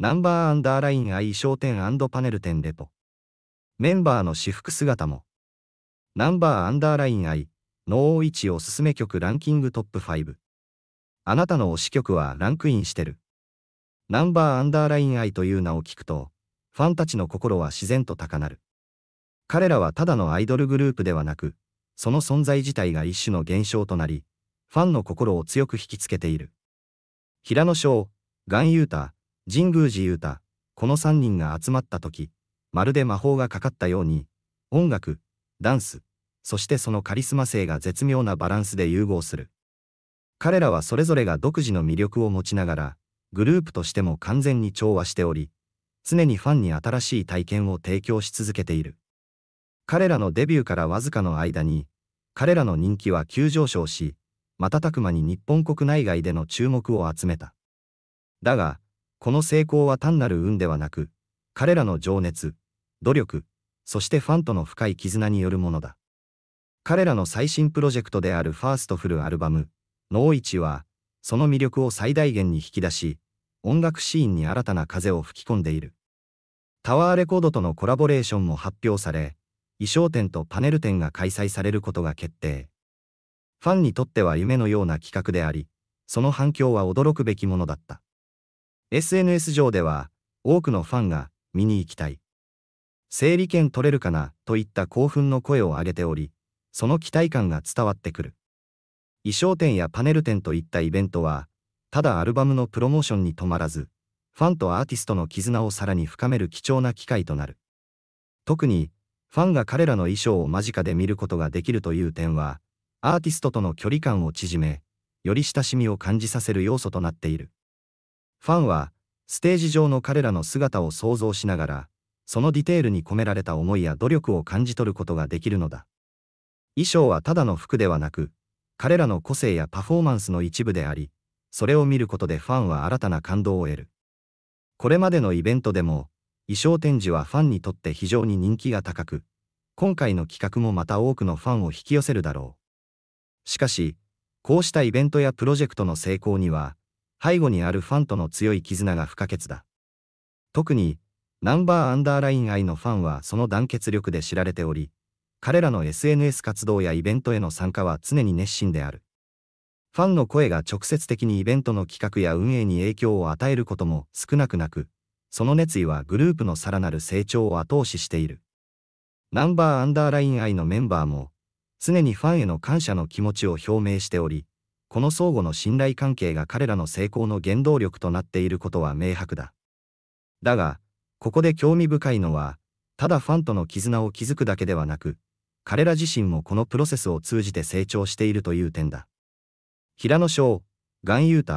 ナンバーアンダーライン愛 e 商店パネル店レポ。メンバーの私服姿も。ナンバーアンダーライン IE 能一おすすめ曲ランキングトップ5。あなたの推し曲はランクインしてる。ナンバーアンダーライン愛という名を聞くと、ファンたちの心は自然と高鳴る。彼らはただのアイドルグループではなく、その存在自体が一種の現象となり、ファンの心を強く引きつけている。平野翔、ユータ、神宮寺勇太、この3人が集まった時、まるで魔法がかかったように、音楽、ダンス、そしてそのカリスマ性が絶妙なバランスで融合する。彼らはそれぞれが独自の魅力を持ちながら、グループとしても完全に調和しており、常にファンに新しい体験を提供し続けている。彼らのデビューからわずかの間に、彼らの人気は急上昇し、瞬く間に日本国内外での注目を集めた。だが、この成功は単なる運ではなく、彼らの情熱、努力、そしてファンとの深い絆によるものだ。彼らの最新プロジェクトであるファーストフルアルバム、ノーイチは、その魅力を最大限に引き出し、音楽シーンに新たな風を吹き込んでいる。タワーレコードとのコラボレーションも発表され、衣装展とパネル展が開催されることが決定。ファンにとっては夢のような企画であり、その反響は驚くべきものだった。SNS 上では、多くのファンが、見に行きたい。整理券取れるかな、といった興奮の声を上げており、その期待感が伝わってくる。衣装展やパネル展といったイベントは、ただアルバムのプロモーションに止まらず、ファンとアーティストの絆をさらに深める貴重な機会となる。特に、ファンが彼らの衣装を間近で見ることができるという点は、アーティストとの距離感を縮め、より親しみを感じさせる要素となっている。ファンは、ステージ上の彼らの姿を想像しながら、そのディテールに込められた思いや努力を感じ取ることができるのだ。衣装はただの服ではなく、彼らの個性やパフォーマンスの一部であり、それを見ることでファンは新たな感動を得る。これまでのイベントでも、衣装展示はファンにとって非常に人気が高く、今回の企画もまた多くのファンを引き寄せるだろう。しかし、こうしたイベントやプロジェクトの成功には、背後にあるファンとの強い絆が不可欠だ。特に、ナンバーアンダーライン愛のファンはその団結力で知られており、彼らの SNS 活動やイベントへの参加は常に熱心である。ファンの声が直接的にイベントの企画や運営に影響を与えることも少なくなく、その熱意はグループのさらなる成長を後押ししている。ナンバーアンダーライン愛のメンバーも、常にファンへの感謝の気持ちを表明しており、この相互の信頼関係が彼らの成功の原動力となっていることは明白だ。だが、ここで興味深いのは、ただファンとの絆を築くだけではなく、彼ら自身もこのプロセスを通じて成長しているという点だ。平野翔、岩雄太、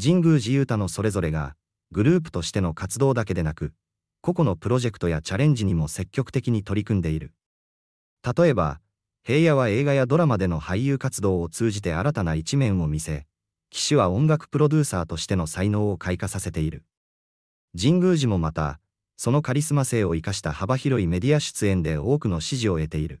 神宮寺雄太のそれぞれが、グループとしての活動だけでなく、個々のプロジェクトやチャレンジにも積極的に取り組んでいる。例えば、平野は映画やドラマでの俳優活動を通じて新たな一面を見せ、騎手は音楽プロデューサーとしての才能を開花させている。神宮寺もまた、そのカリスマ性を生かした幅広いメディア出演で多くの支持を得ている。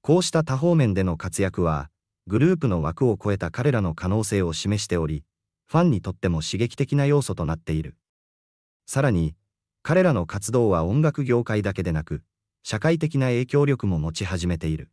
こうした多方面での活躍は、グループの枠を超えた彼らの可能性を示しており、ファンにとっても刺激的な要素となっている。さらに、彼らの活動は音楽業界だけでなく、社会的な影響力も持ち始めている。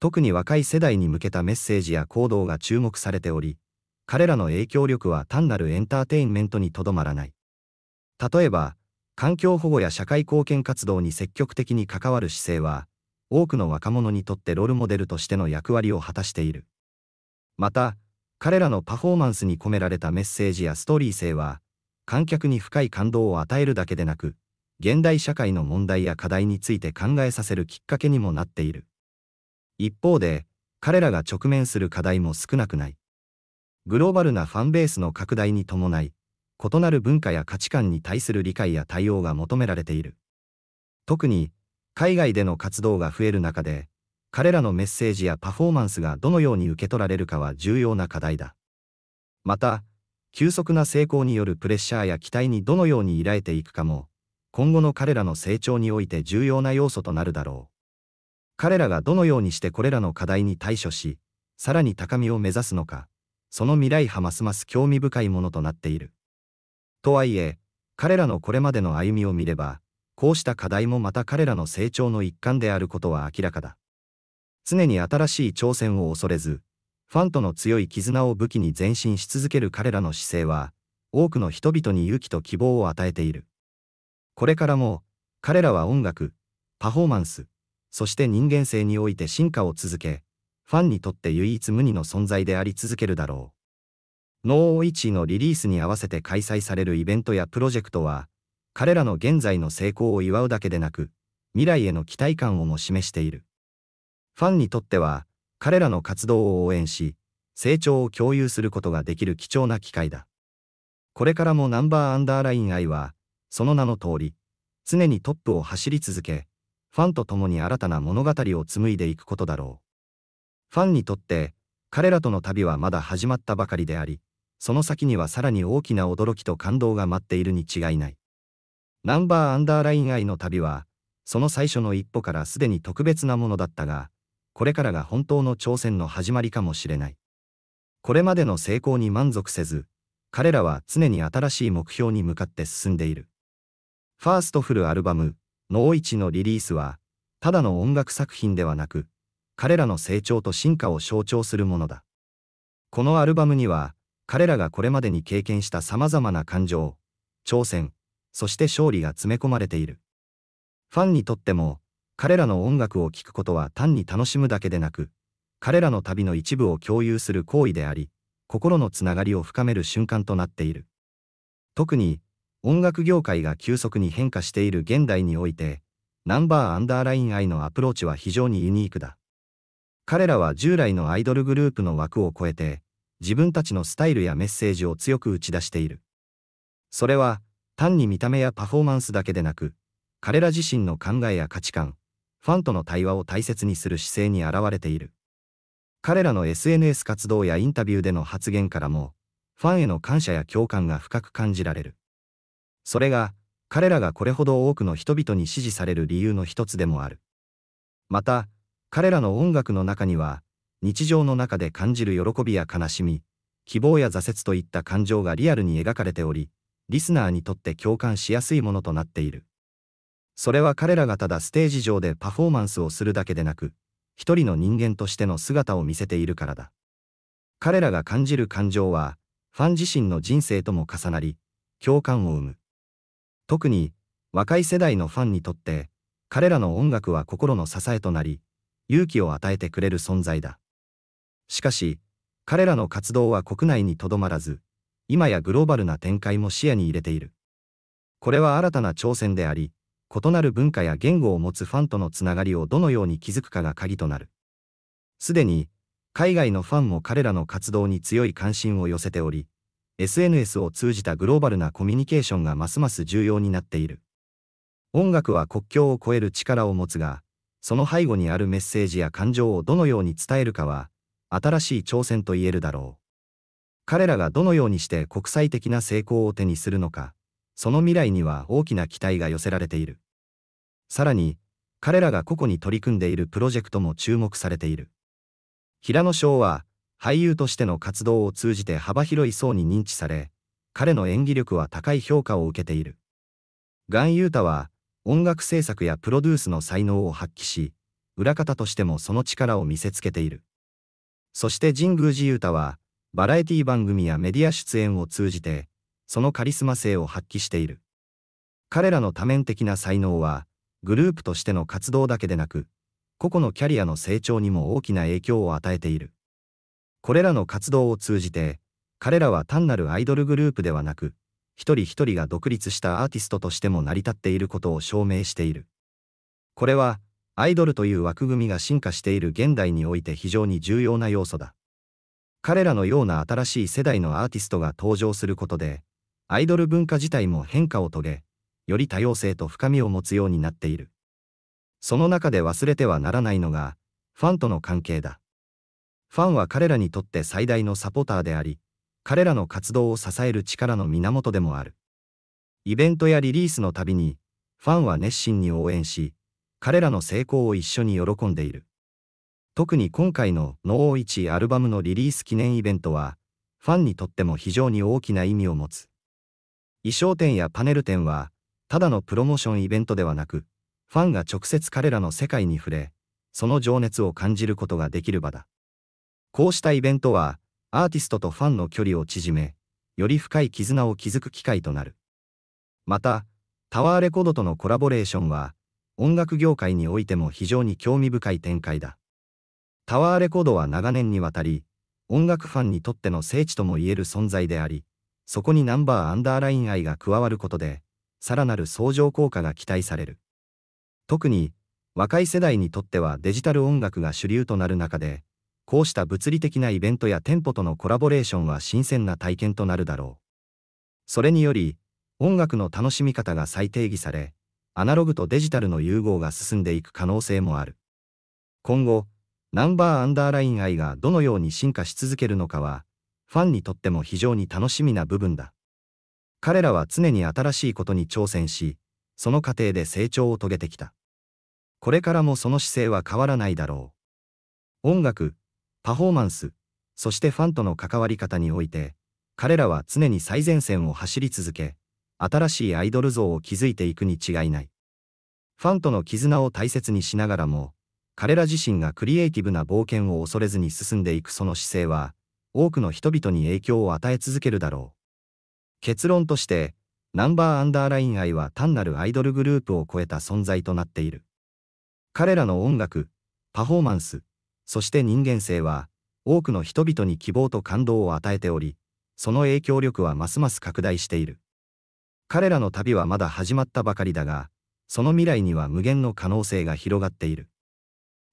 特に若い世代に向けたメッセージや行動が注目されており、彼らの影響力は単なるエンターテインメントにとどまらない。例えば、環境保護や社会貢献活動に積極的に関わる姿勢は、多くの若者にとってロールモデルとしての役割を果たしている。また、彼らのパフォーマンスに込められたメッセージやストーリー性は、観客に深い感動を与えるだけでなく、現代社会の問題や課題について考えさせるきっかけにもなっている。一方で、彼らが直面する課題も少なくない。グローバルなファンベースの拡大に伴い、異なる文化や価値観に対する理解や対応が求められている。特に、海外での活動が増える中で、彼らのメッセージやパフォーマンスがどのように受け取られるかは重要な課題だ。また、急速な成功によるプレッシャーや期待にどのように依頼ていくかも、今後の彼らの成長において重要な要素となるだろう。彼らがどのようにしてこれらの課題に対処し、さらに高みを目指すのか、その未来はますます興味深いものとなっている。とはいえ、彼らのこれまでの歩みを見れば、こうした課題もまた彼らの成長の一環であることは明らかだ。常に新しい挑戦を恐れず、ファンとの強い絆を武器に前進し続ける彼らの姿勢は、多くの人々に勇気と希望を与えている。これからも、彼らは音楽、パフォーマンス、そして人間性において進化を続け、ファンにとって唯一無二の存在であり続けるだろう。ノー1のリリースに合わせて開催されるイベントやプロジェクトは、彼らの現在の成功を祝うだけでなく、未来への期待感をも示している。ファンにとっては、彼らの活動を応援し、成長を共有することができる貴重な機会だ。これからもナンバーアンダーライン愛は、その名の通り、常にトップを走り続け、ファンと共に新たな物語を紡いでいくことだろう。ファンにとって、彼らとの旅はまだ始まったばかりであり、その先にはさらに大きな驚きと感動が待っているに違いない。ナンバーアンダーライン愛の旅は、その最初の一歩からすでに特別なものだったが、これからが本当の挑戦の始まりかもしれない。これまでの成功に満足せず、彼らは常に新しい目標に向かって進んでいる。ファーストフルアルバム、ノーイチのリリースは、ただの音楽作品ではなく、彼らの成長と進化を象徴するものだ。このアルバムには、彼らがこれまでに経験した様々な感情、挑戦、そして勝利が詰め込まれている。ファンにとっても、彼らの音楽を聴くことは単に楽しむだけでなく、彼らの旅の一部を共有する行為であり、心のつながりを深める瞬間となっている。特に、音楽業界が急速に変化している現代において、ナンバーアンダーライン愛のアプローチは非常にユニークだ。彼らは従来のアイドルグループの枠を超えて、自分たちのスタイルやメッセージを強く打ち出している。それは、単に見た目やパフォーマンスだけでなく、彼ら自身の考えや価値観、ファンとの対話を大切にする姿勢に現れている。彼らの SNS 活動やインタビューでの発言からも、ファンへの感謝や共感が深く感じられる。それが彼らがこれほど多くの人々に支持される理由の一つでもあるまた彼らの音楽の中には日常の中で感じる喜びや悲しみ希望や挫折といった感情がリアルに描かれておりリスナーにとって共感しやすいものとなっているそれは彼らがただステージ上でパフォーマンスをするだけでなく一人の人間としての姿を見せているからだ彼らが感じる感情はファン自身の人生とも重なり共感を生む特に若い世代のファンにとって彼らの音楽は心の支えとなり勇気を与えてくれる存在だしかし彼らの活動は国内にとどまらず今やグローバルな展開も視野に入れているこれは新たな挑戦であり異なる文化や言語を持つファンとのつながりをどのように築くかが鍵となるすでに海外のファンも彼らの活動に強い関心を寄せており SNS を通じたグローバルなコミュニケーションがますます重要になっている。音楽は国境を越える力を持つが、その背後にあるメッセージや感情をどのように伝えるかは、新しい挑戦と言えるだろう。彼らがどのようにして国際的な成功を手にするのか、その未来には大きな期待が寄せられている。さらに、彼らが個々に取り組んでいるプロジェクトも注目されている。平野翔は、俳優としての活動を通じて幅広い層に認知され、彼の演技力は高い評価を受けている。ガン・ユータは、音楽制作やプロデュースの才能を発揮し、裏方としてもその力を見せつけている。そして神宮寺ユータは、バラエティ番組やメディア出演を通じて、そのカリスマ性を発揮している。彼らの多面的な才能は、グループとしての活動だけでなく、個々のキャリアの成長にも大きな影響を与えている。これらの活動を通じて、彼らは単なるアイドルグループではなく、一人一人が独立したアーティストとしても成り立っていることを証明している。これは、アイドルという枠組みが進化している現代において非常に重要な要素だ。彼らのような新しい世代のアーティストが登場することで、アイドル文化自体も変化を遂げ、より多様性と深みを持つようになっている。その中で忘れてはならないのが、ファンとの関係だ。ファンは彼らにとって最大のサポーターであり、彼らの活動を支える力の源でもある。イベントやリリースのたびに、ファンは熱心に応援し、彼らの成功を一緒に喜んでいる。特に今回の NO1 アルバムのリリース記念イベントは、ファンにとっても非常に大きな意味を持つ。衣装展やパネル展は、ただのプロモーションイベントではなく、ファンが直接彼らの世界に触れ、その情熱を感じることができる場だ。こうしたイベントは、アーティストとファンの距離を縮め、より深い絆を築く機会となる。また、タワーレコードとのコラボレーションは、音楽業界においても非常に興味深い展開だ。タワーレコードは長年にわたり、音楽ファンにとっての聖地ともいえる存在であり、そこにナンバーアンダーライン愛が加わることで、さらなる相乗効果が期待される。特に、若い世代にとってはデジタル音楽が主流となる中で、こうした物理的なイベントや店舗とのコラボレーションは新鮮な体験となるだろう。それにより、音楽の楽しみ方が再定義され、アナログとデジタルの融合が進んでいく可能性もある。今後、ナンバーアンダーライン愛がどのように進化し続けるのかは、ファンにとっても非常に楽しみな部分だ。彼らは常に新しいことに挑戦し、その過程で成長を遂げてきた。これからもその姿勢は変わらないだろう。音楽、パフォーマンス、そしてファンとの関わり方において、彼らは常に最前線を走り続け、新しいアイドル像を築いていくに違いない。ファンとの絆を大切にしながらも、彼ら自身がクリエイティブな冒険を恐れずに進んでいくその姿勢は、多くの人々に影響を与え続けるだろう。結論として、ナンバーアンダーライン愛は単なるアイドルグループを超えた存在となっている。彼らの音楽、パフォーマンス、そして人間性は、多くの人々に希望と感動を与えており、その影響力はますます拡大している。彼らの旅はまだ始まったばかりだが、その未来には無限の可能性が広がっている。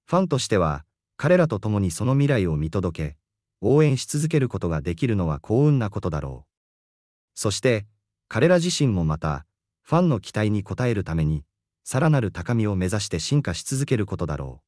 ファンとしては、彼らと共にその未来を見届け、応援し続けることができるのは幸運なことだろう。そして、彼ら自身もまた、ファンの期待に応えるために、さらなる高みを目指して進化し続けることだろう。